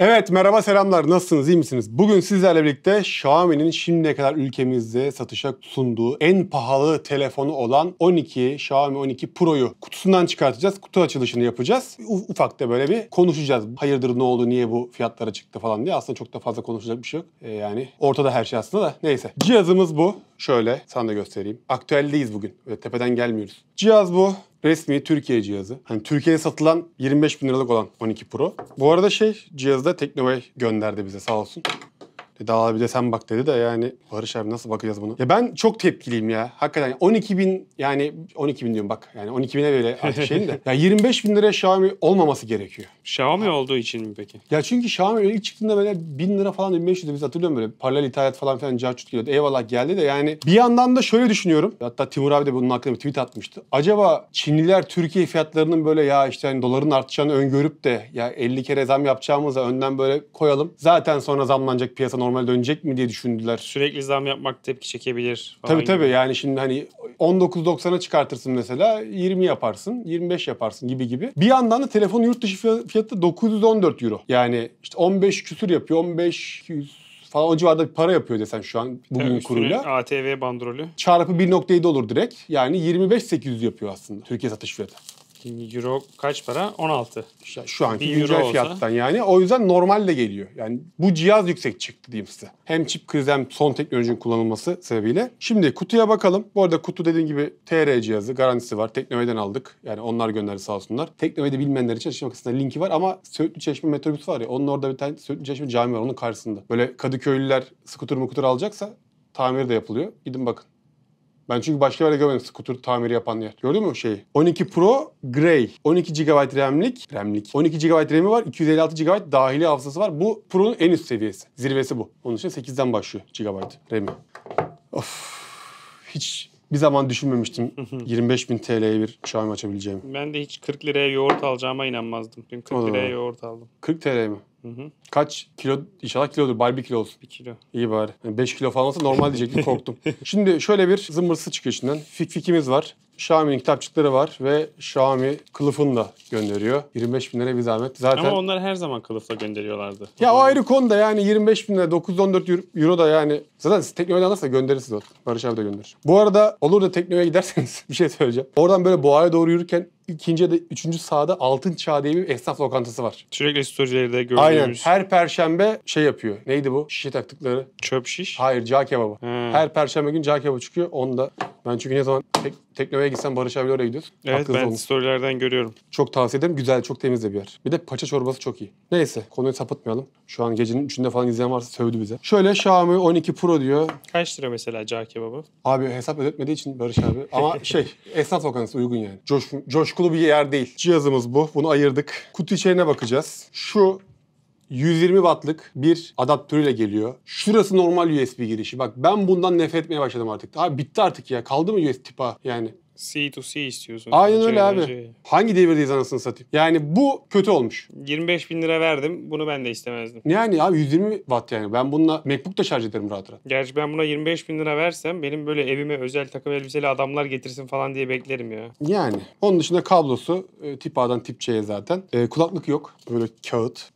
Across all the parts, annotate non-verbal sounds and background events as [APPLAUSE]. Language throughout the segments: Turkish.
Evet merhaba selamlar nasılsınız iyi misiniz? Bugün sizlerle birlikte Xiaomi'nin şimdiye kadar ülkemizde satışa sunduğu en pahalı telefonu olan 12 Xiaomi 12 Pro'yu kutusundan çıkartacağız. Kutu açılışını yapacağız. ufak da böyle bir konuşacağız. Hayırdır ne oldu niye bu fiyatlara çıktı falan diye. Aslında çok da fazla konuşacak bir şey yok. Ee, yani ortada her şey aslında da neyse. Cihazımız bu. Şöyle sana da göstereyim. Aktüeldeyiz bugün. Böyle tepeden gelmiyoruz. Cihaz bu. Resmi Türkiye cihazı. Hani Türkiye'de satılan 25 bin liralık olan 12 Pro. Bu arada şey cihazı da Teknobay gönderdi bize sağ olsun. Dedi abi de sen bak dedi de yani Barış abi nasıl bakacağız bunu? Ya ben çok tepkiliyim ya. Hakikaten 12 bin yani 12 bin diyorum bak. Yani 12 bine böyle artık [LAUGHS] şeyim de. Ya 25 bin liraya Xiaomi olmaması gerekiyor. Xiaomi olduğu için mi peki? Ya çünkü Xiaomi ilk çıktığında böyle 1000 lira falan 1500 biz hatırlıyorum böyle paralel ithalat falan filan carçut geliyordu. Eyvallah geldi de yani bir yandan da şöyle düşünüyorum. Hatta Timur abi de bunun hakkında bir tweet atmıştı. Acaba Çinliler Türkiye fiyatlarının böyle ya işte hani doların artacağını öngörüp de ya 50 kere zam yapacağımıza önden böyle koyalım. Zaten sonra zamlanacak piyasanın normal dönecek mi diye düşündüler. Sürekli zam yapmak tepki çekebilir falan. Tabii tabii yani şimdi hani 19.90'a çıkartırsın mesela 20 yaparsın, 25 yaparsın gibi gibi. Bir yandan da telefon yurt dışı fiyatı 914 euro. Yani işte 15 küsür yapıyor, 15 küsür falan o civarda bir para yapıyor desen şu an bugün evet, kuruyla. ATV bandrolü. Çarpı 1.7 olur direkt. Yani 25.800 yapıyor aslında Türkiye satış fiyatı. 1 euro kaç para? 16. Şu, anki bir güncel euro fiyattan olsa. yani. O yüzden normal de geliyor. Yani bu cihaz yüksek çıktı diyeyim size. Hem çip krizi hem son teknolojinin kullanılması sebebiyle. Şimdi kutuya bakalım. Bu arada kutu dediğim gibi TR cihazı garantisi var. Teknoveden aldık. Yani onlar gönderdi sağ olsunlar. Teknovede bilmeyenler için açıklama kısmında linki var ama Söğütlü Çeşme metrobüs var ya. Onun orada bir tane Söğütlü Çeşme cami var onun karşısında. Böyle Kadıköylüler skuter mukutur alacaksa tamiri de yapılıyor. Gidin bakın. Ben çünkü başka yerde görmedim skuter tamiri yapan yer. Gördün mü şeyi? 12 Pro Grey. 12 GB RAM'lik. RAM'lik. 12 GB RAM'i var. 256 GB dahili hafızası var. Bu Pro'nun en üst seviyesi. Zirvesi bu. Onun için 8'den başlıyor GB RAM'i. Of. Hiç bir zaman düşünmemiştim 25 [LAUGHS] bin TL'ye bir Xiaomi açabileceğimi. Ben de hiç 40 liraya yoğurt alacağıma inanmazdım. Dün 40 liraya yoğurt aldım. 40 TL mi? Hı hı. Kaç kilo? İnşallah kilodur. Bari bir kilo olsun. Bir kilo. İyi bari. Yani beş kilo falan olsa normal diyecektim korktum. [LAUGHS] Şimdi şöyle bir zımbırsı çıkıyor içinden. Fik fikimiz var. Xiaomi'nin kitapçıkları var ve Xiaomi kılıfını da gönderiyor. 25 bin lira bir zahmet. Zaten... Ama onlar her zaman kılıfla gönderiyorlardı. Ya o ayrı konu da yani 25 bin lira 914 euro da yani. Zaten siz teknoloji alırsa gönderirsiniz o. Barış abi de gönderir. Bu arada olur da teknolojiye giderseniz [LAUGHS] bir şey söyleyeceğim. Oradan böyle boğaya doğru yürürken ikinci ya üçüncü sahada Altın Çağ diye bir esnaf lokantası var. Sürekli storylerde gördüğümüz. Aynen. Her perşembe şey yapıyor. Neydi bu? Şişe taktıkları. Çöp şiş? Hayır cağ kebabı. He. Her perşembe gün cağ kebabı çıkıyor. Onu da ben çünkü ne zaman tek, teknemeye gitsem Barış abiyle oraya gidiyoruz. Evet Aklınız ben olmuş. storylerden görüyorum. Çok tavsiye ederim. Güzel, çok temiz de bir yer. Bir de paça çorbası çok iyi. Neyse konuyu sapıtmayalım. Şu an gecenin üçünde falan izleyen varsa sövdü bize. Şöyle Xiaomi 12 Pro diyor. Kaç lira mesela cağ kebabı? Abi hesap ödetmediği için Barış abi. Ama [LAUGHS] şey esnaf lokantası uygun yani. Coşkun, coşkun kuşkulu bir yer değil. Cihazımız bu. Bunu ayırdık. Kutu içeriğine bakacağız. Şu 120 wattlık bir adaptörüyle geliyor. Şurası normal USB girişi. Bak ben bundan nefret etmeye başladım artık. Abi bitti artık ya. Kaldı mı USB tipa yani? C2C istiyorsun. Aynen öyle abi. Şey. Hangi devirdeyiz anasını satayım? Yani bu kötü olmuş. 25 bin lira verdim. Bunu ben de istemezdim. Yani abi 120 watt yani. Ben bununla MacBook da şarj ederim rahat rahat. Gerçi ben buna 25 bin lira versem benim böyle evime özel takım elbiseli adamlar getirsin falan diye beklerim ya. Yani. Onun dışında kablosu e, tip A'dan tip C'ye zaten. E, kulaklık yok. Böyle kağıt.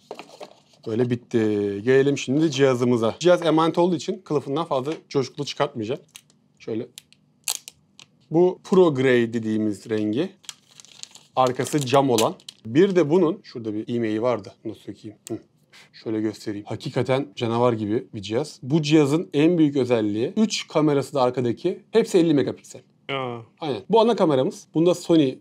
Böyle bitti. Gelelim şimdi cihazımıza. Cihaz emanet olduğu için kılıfından fazla coşkulu çıkartmayacağım. Şöyle bu Pro Grey dediğimiz rengi. Arkası cam olan. Bir de bunun, şurada bir e-mail vardı. Not sökeyim. Hı. Şöyle göstereyim. Hakikaten canavar gibi bir cihaz. Bu cihazın en büyük özelliği 3 kamerası da arkadaki. Hepsi 50 megapiksel. Aa. Aynen. Bu ana kameramız. Bunda Sony e,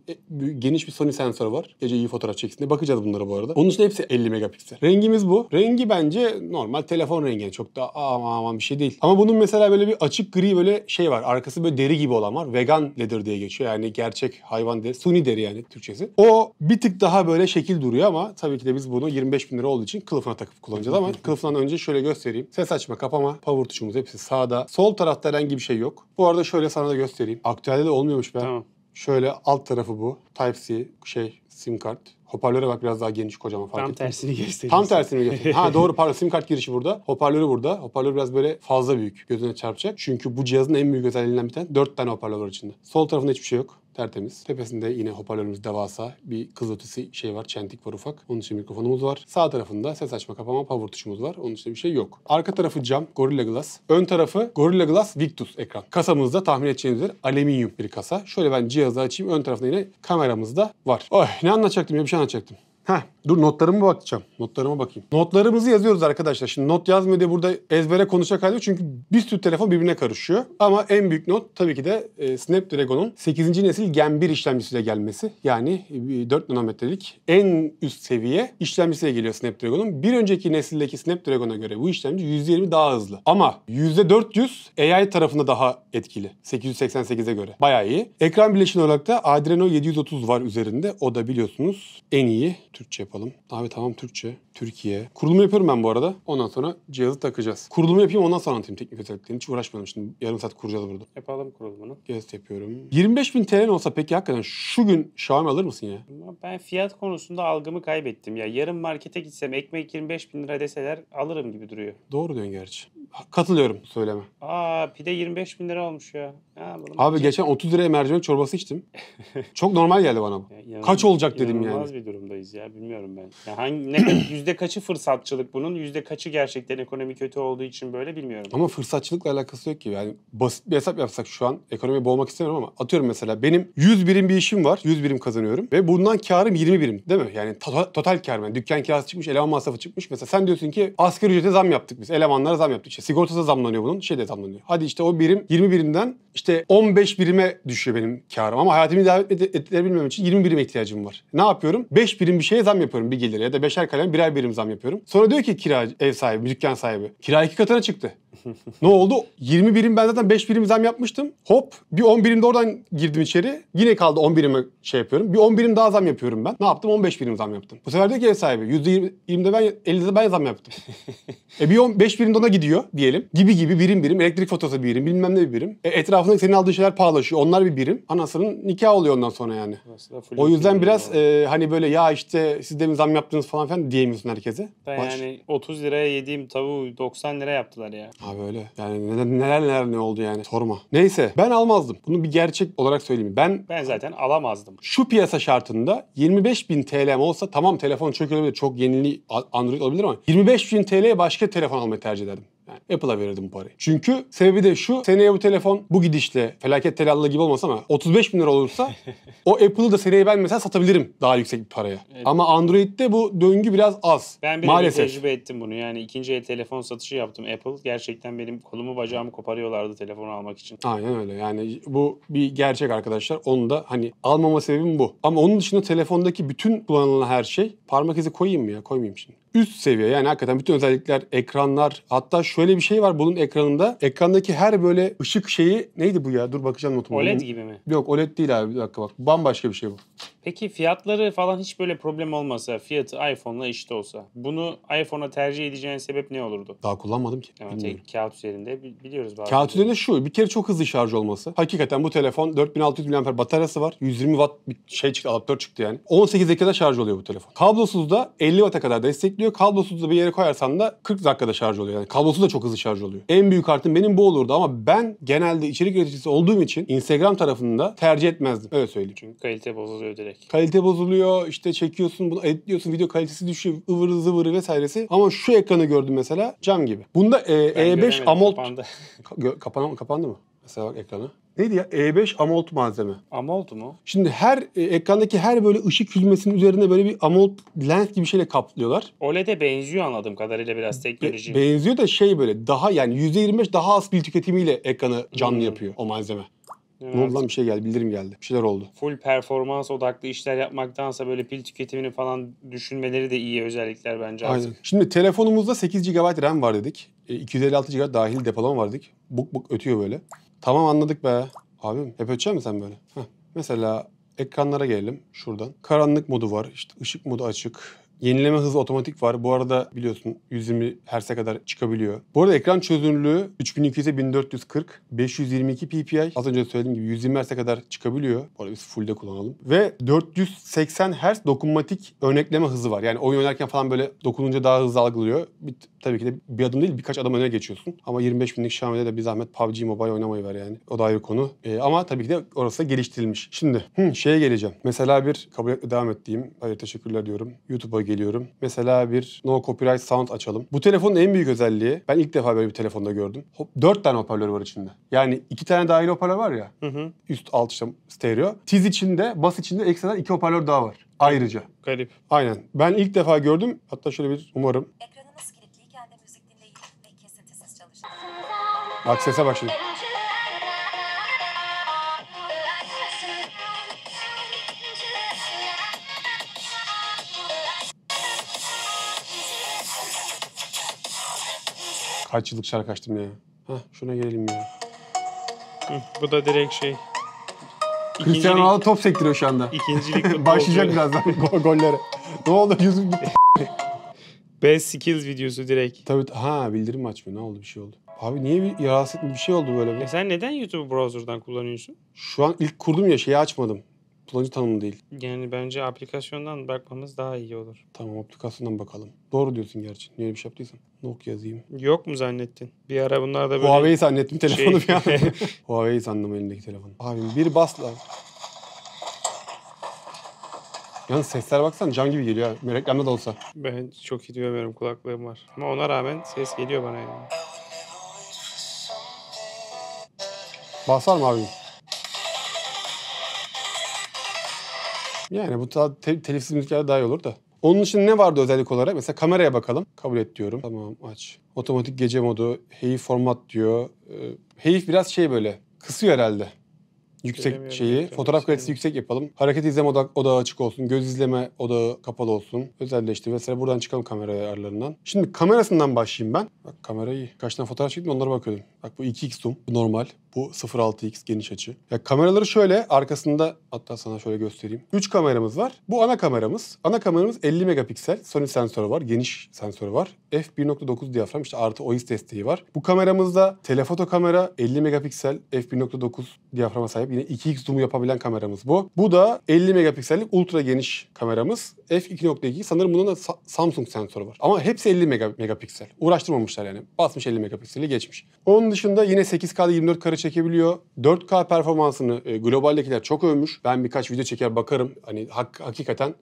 geniş bir Sony sensörü var. Gece iyi fotoğraf çeksin diye. Bakacağız bunlara bu arada. Onun için hepsi 50 megapiksel. Rengimiz bu. Rengi bence normal telefon rengi. Yani çok da aman aman bir şey değil. Ama bunun mesela böyle bir açık gri böyle şey var. Arkası böyle deri gibi olan var. Vegan leather diye geçiyor. Yani gerçek hayvan deri. Suni deri yani Türkçesi. O bir tık daha böyle şekil duruyor ama tabii ki de biz bunu 25 bin lira olduğu için kılıfına takıp kullanacağız ama [LAUGHS] kılıfından önce şöyle göstereyim. Ses açma, kapama, power tuşumuz hepsi sağda. Sol tarafta herhangi bir şey yok. Bu arada şöyle sana da göstereyim. Aktuelde de olmuyormuş be. Tamam. Şöyle alt tarafı bu. Type-C şey sim kart. Hoparlöre bak biraz daha geniş kocaman fark Tam tersini gösteriyorsun. Tam tersini gösteriyor. ha doğru pardon sim kart girişi burada. Hoparlörü burada. Hoparlör biraz böyle fazla büyük. Gözüne çarpacak. Çünkü bu cihazın en büyük özelliğinden bir tane. dört tane hoparlör var içinde. Sol tarafında hiçbir şey yok tertemiz. Tepesinde yine hoparlörümüz devasa. Bir kız ötesi şey var. Çentik var ufak. Onun için mikrofonumuz var. Sağ tarafında ses açma kapama power tuşumuz var. Onun için bir şey yok. Arka tarafı cam. Gorilla Glass. Ön tarafı Gorilla Glass Victus ekran. Kasamızda tahmin edeceğiniz üzere alüminyum bir kasa. Şöyle ben cihazı açayım. Ön tarafında yine kameramız da var. Oy ne anlatacaktım ya bir şey anlatacaktım. Heh Dur notlarıma bakacağım. Notlarıma bakayım. Notlarımızı yazıyoruz arkadaşlar. Şimdi not yazmıyor diye burada ezbere konuşacak halde çünkü bir sürü telefon birbirine karışıyor. Ama en büyük not tabii ki de e, Snapdragon'un 8. nesil Gen 1 işlemcisiyle gelmesi. Yani 4 e, nanometrelik en üst seviye işlemcisiyle geliyor Snapdragon'un. Bir önceki nesildeki Snapdragon'a göre bu işlemci 120 daha hızlı. Ama %400 AI tarafında daha etkili. 888'e göre. Bayağı iyi. Ekran birleşimi olarak da Adreno 730 var üzerinde. O da biliyorsunuz en iyi Türkçe yapalım. Abi tamam Türkçe, Türkiye. Kurulumu yapıyorum ben bu arada. Ondan sonra cihazı takacağız. Kurulumu yapayım ondan sonra anlatayım teknik özelliklerini. Hiç uğraşmadım şimdi. Yarım saat kuracağız burada. Yapalım kurulumunu. Gez yapıyorum. 25 bin TL olsa peki hakikaten şu gün Xiaomi alır mısın ya? Ben fiyat konusunda algımı kaybettim ya. Yarın markete gitsem ekmek 25 bin lira deseler alırım gibi duruyor. Doğru diyorsun gerçi. Katılıyorum söyleme. Aa pide 25 bin lira olmuş ya. ya Abi geçen 30 liraya mercimek çorbası içtim. [LAUGHS] Çok normal geldi bana bu. Ya, Kaç olacak dedim yani. İnanılmaz bir durumdayız ya bilmiyorum ben. Ya hangi, ne, [CLEARS THROAT] yüzde kaçı fırsatçılık bunun? Yüzde kaçı gerçekten ekonomi kötü olduğu için böyle bilmiyorum. Ama fırsatçılıkla alakası yok ki. Yani basit bir hesap yapsak şu an ekonomi boğmak istemiyorum ama atıyorum mesela benim 100 birim bir işim var. 100 birim kazanıyorum ve bundan karım 20 birim değil mi? Yani total, total kar yani. Dükkan kirası çıkmış, eleman masrafı çıkmış. Mesela sen diyorsun ki asgari ücrete zam yaptık biz. Elemanlara zam yaptık. İşte işte da zamlanıyor bunun. Şey de zamlanıyor. Hadi işte o birim 20 birimden işte 15 birime düşüyor benim karım. Ama hayatımı idare ettirebilmem için 20 birime ihtiyacım var. Ne yapıyorum? 5 birim bir şeye zam yapıyorum bir gelire ya da 5'er kalem birer birim zam yapıyorum. Sonra diyor ki kira ev sahibi, dükkan sahibi. Kira iki katına çıktı. ne oldu? 20 birim ben zaten 5 birim zam yapmıştım. Hop bir 10 birim de oradan girdim içeri. Yine kaldı 10 birime şey yapıyorum. Bir 10 birim daha zam yapıyorum ben. Ne yaptım? 15 birim zam yaptım. Bu sefer diyor ki ev sahibi %20, 20'de ben 50'de ben zam yaptım. [LAUGHS] e bir 5 birim de ona gidiyor diyelim gibi gibi birim birim elektrik faturası birim bilmem ne bir birim. E, etrafında senin aldığın şeyler pahalaşıyor. Onlar bir birim. Anasının nikah oluyor ondan sonra yani. O yüzden biraz e, hani böyle ya işte siz demin zam yaptınız falan filan diyemiyorsun herkese. Ben Baş. yani 30 liraya yediğim tavuğu 90 lira yaptılar ya. Abi öyle. Yani neler neler, neler ne oldu yani sorma. Neyse ben almazdım. Bunu bir gerçek olarak söyleyeyim. Ben ben zaten alamazdım. Şu piyasa şartında 25 bin TL'm olsa tamam telefon çok olabilir. Çok yenili Android olabilir ama 25 bin TL'ye başka telefon almayı tercih ederdim. Apple'a verirdim bu parayı. Çünkü sebebi de şu. Seneye bu telefon bu gidişle felaket telallı gibi olmasa ama 35 bin lira olursa [LAUGHS] o Apple'ı da seneye ben mesela satabilirim daha yüksek bir paraya. Evet. Ama Android'de bu döngü biraz az. Ben bir Maalesef. tecrübe ettim bunu. Yani ikinci el telefon satışı yaptım. Apple gerçekten benim kolumu bacağımı koparıyorlardı telefon almak için. Aynen öyle. Yani bu bir gerçek arkadaşlar. Onu da hani almama sebebim bu. Ama onun dışında telefondaki bütün kullanılan her şey parmak izi koyayım mı ya? Koymayayım şimdi üst seviye yani hakikaten bütün özellikler, ekranlar hatta şöyle bir şey var bunun ekranında. Ekrandaki her böyle ışık şeyi neydi bu ya? Dur bakacağım notuma. OLED gibi mi? Yok OLED değil abi bir dakika bak. Bambaşka bir şey bu. Peki fiyatları falan hiç böyle problem olmasa, fiyatı iPhone'la eşit olsa bunu iPhone'a tercih edeceğin sebep ne olurdu? Daha kullanmadım ki. Ama tek kağıt üzerinde biliyoruz bazen. Kağıt üzerinde şu, bir kere çok hızlı şarj olması. Hakikaten bu telefon 4600 mAh bataryası var. 120 watt bir şey çıktı, adaptör çıktı yani. 18 dakikada şarj oluyor bu telefon. Kablosuz da 50 watt'a kadar destekliyor. Kablosuz da bir yere koyarsan da 40 dakikada şarj oluyor. Yani kablosuz da çok hızlı şarj oluyor. En büyük artım benim bu olurdu ama ben genelde içerik üreticisi olduğum için Instagram tarafında tercih etmezdim. Öyle söyleyeyim. Çünkü kalite bozuluyor direkt direkt. Kalite bozuluyor işte çekiyorsun bunu editliyorsun video kalitesi düşüyor ıvırı zıvırı vesairesi. Ama şu ekranı gördüm mesela cam gibi. Bunda e, E5 e AMOLED. Kapandı. [LAUGHS] Ka- kapan- kapandı mı? Mesela bak ekranı. Neydi ya? E5 AMOLED malzeme. AMOLED mu? Şimdi her e, ekrandaki her böyle ışık hüzmesinin üzerine böyle bir AMOLED lens gibi şeyle kaplıyorlar. OLED'e benziyor anladığım kadarıyla biraz teknoloji. Be- benziyor da şey böyle daha yani %25 daha az bir tüketimiyle ekranı canlı hmm. yapıyor o malzeme. Evet. Ne oldu lan bir şey geldi, bildirim geldi. Bir şeyler oldu. Full performans odaklı işler yapmaktansa böyle pil tüketimini falan düşünmeleri de iyi özellikler bence artık. Aynen. Şimdi telefonumuzda 8 GB RAM var dedik. E, 256 GB dahil depolama var dedik. Buk buk ötüyor böyle. Tamam anladık be. Abim hep ötecek mu sen böyle? Heh. Mesela ekranlara gelelim şuradan. Karanlık modu var, işte ışık modu açık, Yenileme hızı otomatik var. Bu arada biliyorsun 120 Hz'e kadar çıkabiliyor. Bu arada ekran çözünürlüğü 3200'e 1440, 522 ppi. Az önce söylediğim gibi 120 Hz'e kadar çıkabiliyor. Bu arada biz full'de kullanalım. Ve 480 Hz dokunmatik örnekleme hızı var. Yani oyun oynarken falan böyle dokununca daha hızlı algılıyor. Bir, tabii ki de bir adım değil birkaç adım öne geçiyorsun. Ama 25 binlik Xiaomi'de de bir zahmet PUBG Mobile oynamayı ver yani. O da ayrı konu. Ee, ama tabii ki de orası da geliştirilmiş. Şimdi hı, şeye geleceğim. Mesela bir kabul devam ettiğim. Hayır teşekkürler diyorum. YouTube'a geliyorum. Mesela bir no copyright sound açalım. Bu telefonun en büyük özelliği ben ilk defa böyle bir telefonda gördüm. Hop, 4 tane hoparlör var içinde. Yani iki tane dahil hoparlör var ya. Hı hı. Üst alt işte stereo. Tiz içinde, bas içinde ekstradan iki hoparlör daha var. Ayrıca. Garip. Aynen. Ben ilk defa gördüm. Hatta şöyle bir umarım. Ekranınız kilitliyken de müzik dinleyin ve kesintisiz çalışın. Bak sese başladı. Kaç yıllık şarkı açtım ya. Hah şuna gelelim ya. bu da direkt şey. Cristiano Ronaldo top sektiriyor şu anda. İkincilik [LAUGHS] Başlayacak birazdan [LAUGHS] go- gollere. Ne oldu yüzüm gitti. [LAUGHS] Best Skills videosu direkt. Tabii ha bildirim açmıyor ne oldu bir şey oldu. Abi niye bir rahatsız etme bir şey oldu böyle. Ya e sen neden YouTube browser'dan kullanıyorsun? Şu an ilk kurdum ya şeyi açmadım kullanıcı tanımı değil. Yani bence aplikasyondan bakmamız daha iyi olur. Tamam aplikasyondan bakalım. Doğru diyorsun gerçi. Niye bir şey yaptıysan. Nok yazayım. Yok mu zannettin? Bir ara bunlar da böyle... Huawei zannettim şey- telefonu şey... bir an. [LAUGHS] Huawei sandım elindeki telefonu. Abim bir basla. Yani sesler baksan cam gibi geliyor. ha. Reklamda da olsa. Ben çok iyi duyamıyorum kulaklığım var. Ama ona rağmen ses geliyor bana yani. Basar mı abim? Yani bu daha te- telifsiz müzikler daha iyi olur da. Onun için ne vardı özellik olarak? Mesela kameraya bakalım. Kabul et diyorum. Tamam aç. Otomatik gece modu. Hey format diyor. Ee, Heyif biraz şey böyle. Kısıyor herhalde. Yüksek Göremiyorum şeyi. ekranı, Fotoğraf kalitesi yüksek yapalım. Hareket izleme oda- odağı açık olsun. Göz izleme odağı kapalı olsun. Özelleştir. Mesela buradan çıkalım kamera aralarından. Şimdi kamerasından başlayayım ben. Bak kamerayı. Kaç tane fotoğraf çektim onlara bakıyordum. Bak bu 2x zoom. Bu normal. Bu 0.6x geniş açı. Ya kameraları şöyle arkasında hatta sana şöyle göstereyim. 3 kameramız var. Bu ana kameramız. Ana kameramız 50 megapiksel. Sony sensörü var. Geniş sensörü var. F1.9 diyafram işte artı OIS desteği var. Bu kameramızda telefoto kamera 50 megapiksel f1.9 diyaframa sahip. Yine 2x zoom'u yapabilen kameramız bu. Bu da 50 megapiksellik ultra geniş kameramız f2.2 sanırım bunun da Samsung sensörü var. Ama hepsi 50 megapiksel. Uğraştırmamışlar yani. Basmış 50 megapikseli geçmiş. Onun dışında yine 8K'da 24 kare çekebiliyor. 4K performansını e, globaldekiler çok övmüş. Ben birkaç video çeker bakarım. Hani hak, hakikaten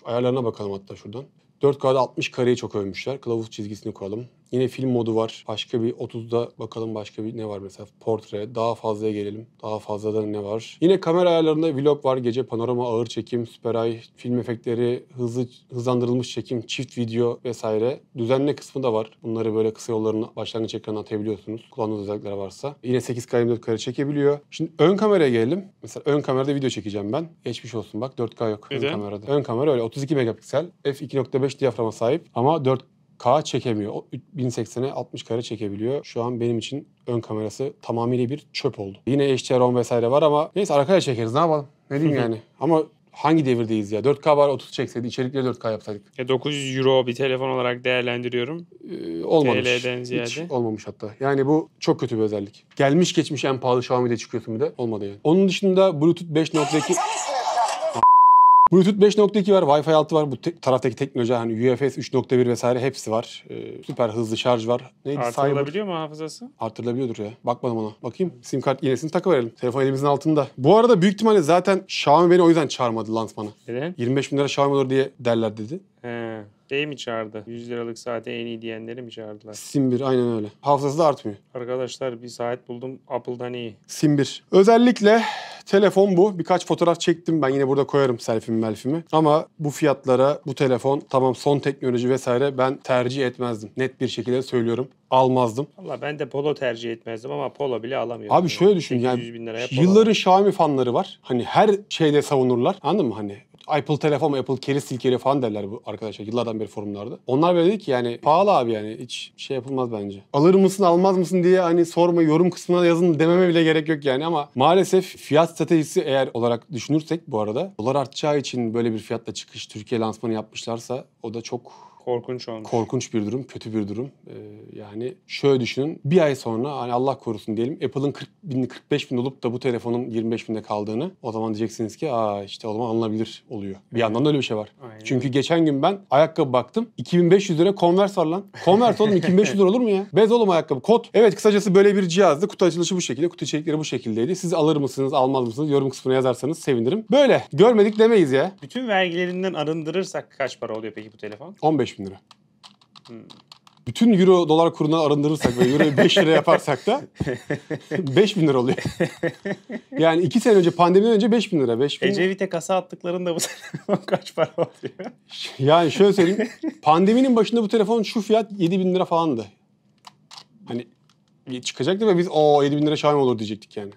şu ayarlarına bakalım hatta şuradan. 4K'da 60 kareyi çok övmüşler. Kılavuz çizgisini koyalım. Yine film modu var. Başka bir 30'da bakalım başka bir ne var mesela. Portre. Daha fazlaya gelelim. Daha fazladan ne var? Yine kamera ayarlarında vlog var. Gece panorama, ağır çekim, süper ay, film efektleri, hızlı hızlandırılmış çekim, çift video vesaire. Düzenle kısmı da var. Bunları böyle kısa yollarını başlangıç ekranına atabiliyorsunuz. Kullandığınız özellikler varsa. Yine 8 kare 24 kare çekebiliyor. Şimdi ön kameraya gelelim. Mesela ön kamerada video çekeceğim ben. Geçmiş olsun bak 4K yok Neden? ön kamerada. Ön kamera öyle 32 megapiksel. F2.5 diyaframa sahip ama 4 K çekemiyor. O 1080'e 60 kare çekebiliyor. Şu an benim için ön kamerası tamamıyla bir çöp oldu. Yine HDR10 vesaire var ama neyse arkaya çekeriz ne yapalım. Ne diyeyim yani. Ama hangi devirdeyiz ya? 4K var 30 çekseydi içerikleri 4K yapsaydık. E, ya 900 euro bir telefon olarak değerlendiriyorum. Ee, olmamış. TL'den ziyade. Hiç olmamış hatta. Yani bu çok kötü bir özellik. Gelmiş geçmiş en pahalı Xiaomi'de çıkıyorsun bir de. Olmadı yani. Onun dışında Bluetooth 5.2... Bluetooth 5.2 var, Wi-Fi 6 var. Bu te- taraftaki teknoloji hani UFS 3.1 vesaire hepsi var. Ee, süper hızlı şarj var. Neydi? Artırılabiliyor mu hafızası? Artırılabiliyordur ya. Bakmadım ona. Bakayım. Sim kart iğnesini takıverelim. Telefon elimizin altında. Bu arada büyük ihtimalle zaten Xiaomi beni o yüzden çağırmadı lansmana. Neden? 25 bin lira Xiaomi olur diye derler dedi. He. Şey mi çağırdı? 100 liralık saate en iyi diyenleri mi çağırdılar? Sim 1 aynen öyle. Hafızası da artmıyor. Arkadaşlar bir saat buldum Apple'dan iyi. Sim 1. Özellikle Telefon bu. Birkaç fotoğraf çektim. Ben yine burada koyarım selfie'mi melfimi. Ama bu fiyatlara bu telefon tamam son teknoloji vesaire ben tercih etmezdim. Net bir şekilde söylüyorum. Almazdım. Valla ben de Polo tercih etmezdim ama Polo bile alamıyorum. Abi şöyle düşün yani bin yılların Xiaomi fanları var. Hani her şeyde savunurlar. Anladın mı hani? Apple telefon, Apple keri silkeli falan derler bu arkadaşlar yıllardan beri forumlarda. Onlar böyle dedi ki yani pahalı abi yani hiç şey yapılmaz bence. Alır mısın almaz mısın diye hani sorma yorum kısmına yazın dememe bile gerek yok yani ama maalesef fiyat stratejisi eğer olarak düşünürsek bu arada dolar artacağı için böyle bir fiyatla çıkış Türkiye lansmanı yapmışlarsa o da çok Korkunç olmuş. Korkunç bir durum, kötü bir durum. Ee, yani şöyle düşünün. Bir ay sonra hani Allah korusun diyelim Apple'ın 40 bin, 45 bin olup da bu telefonun 25 binde kaldığını o zaman diyeceksiniz ki aa işte o zaman anılabilir oluyor. Bir yandan da öyle bir şey var. Aynen. Çünkü geçen gün ben ayakkabı baktım. 2500 lira Converse var lan. Converse oğlum 2500 lira olur mu ya? [LAUGHS] Bez oğlum ayakkabı. Kot. Evet kısacası böyle bir cihazdı. Kutu açılışı bu şekilde. Kutu içerikleri bu şekildeydi. Siz alır mısınız, almaz mısınız? Yorum kısmına yazarsanız sevinirim. Böyle. Görmedik demeyiz ya. Bütün vergilerinden arındırırsak kaç para oluyor peki bu telefon? 15 bin lira. Bütün euro dolar kuruna arındırırsak ve euroyu 5 lira yaparsak da 5 [LAUGHS] bin lira oluyor. Yani 2 sene önce pandemiden önce 5 bin lira. 5 bin Ecevit'e kasa attıklarında bu [LAUGHS] telefon kaç para oluyor? Yani şöyle söyleyeyim. pandeminin başında bu telefon şu fiyat 7 bin lira falandı. Hani çıkacaktı ve biz o 7 bin lira şahane olur diyecektik yani.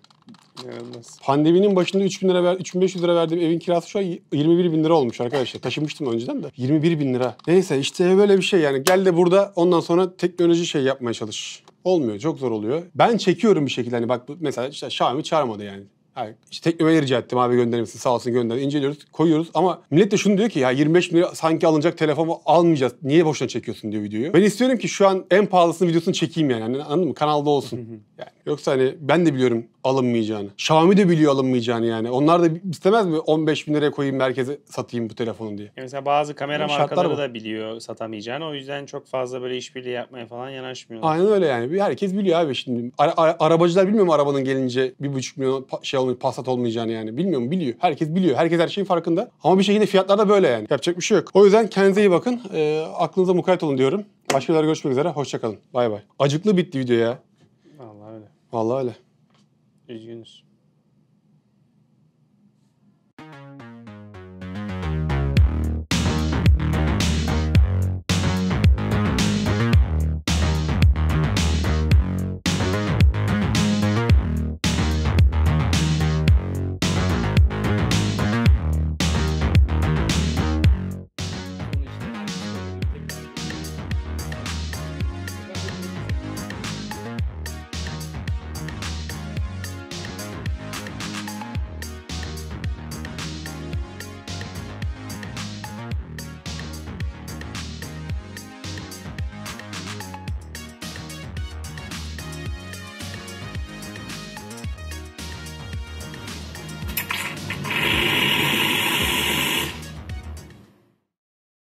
İnanılmaz. Pandeminin başında 3 bin lira ver, 3500 lira verdiğim evin kirası şu an 21 bin lira olmuş arkadaşlar. Taşımıştım önceden de. 21 bin lira. Neyse işte böyle bir şey yani. Gel de burada ondan sonra teknoloji şey yapmaya çalış. Olmuyor. Çok zor oluyor. Ben çekiyorum bir şekilde. Hani bak mesela işte Xiaomi çağırmadı yani. Yani işte teknoloji rica ettim abi gönderir misin sağ olsun gönder. İnceliyoruz koyuyoruz ama millet de şunu diyor ki ya 25 bin lira sanki alınacak telefonu almayacağız. Niye boşuna çekiyorsun diyor videoyu. Ben istiyorum ki şu an en pahalısını videosunu çekeyim yani. yani anladın mı? Kanalda olsun. Yani yoksa hani ben de biliyorum alınmayacağını. Xiaomi de biliyor alınmayacağını yani. Onlar da istemez mi 15 bin liraya koyayım merkeze satayım bu telefonu diye. Ya mesela bazı kamera yani markaları da biliyor satamayacağını. O yüzden çok fazla böyle işbirliği yapmaya falan yanaşmıyorlar. Aynen öyle yani. Herkes biliyor abi şimdi. Ara, ara, arabacılar bilmiyor mu arabanın gelince bir buçuk milyon şey olmuyor, Passat olmayacağını yani. Bilmiyor mu? Biliyor. Herkes biliyor. Herkes her şeyin farkında. Ama bir şekilde fiyatlar da böyle yani. Yapacak bir şey yok. O yüzden kendinize iyi bakın. E, aklınıza mukayyet olun diyorum. Başka görüşmek üzere. Hoşçakalın. Bay bay. Acıklı bitti video ya. Vallahi öyle. Üzgünüz.